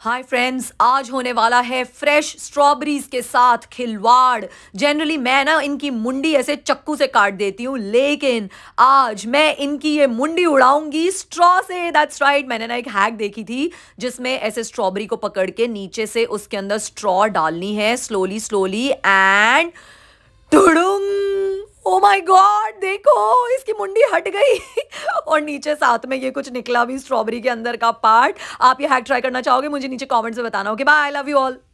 Hi friends आज होने वाला है फ्रेश स्ट्रॉबेरीज के साथ खिलवाड़ जनरली मैं ना इनकी मुंडी ऐसे चक्कू से काट देती हूँ लेकिन आज मैं इनकी ये मुंडी उड़ाऊंगी स्ट्रॉ से दैट्स राइट right. मैंने ना एक हैक देखी थी जिसमें ऐसे स्ट्रॉबेरी को पकड़ के नीचे से उसके अंदर स्ट्रॉ डालनी है स्लोली स्लोली एंड टुड़ू माय गॉड देखो इसकी मुंडी हट गई और नीचे साथ में ये कुछ निकला भी स्ट्रॉबेरी के अंदर का पार्ट आप ये हैक ट्राई करना चाहोगे मुझे नीचे कमेंट से बताना okay bye I love you all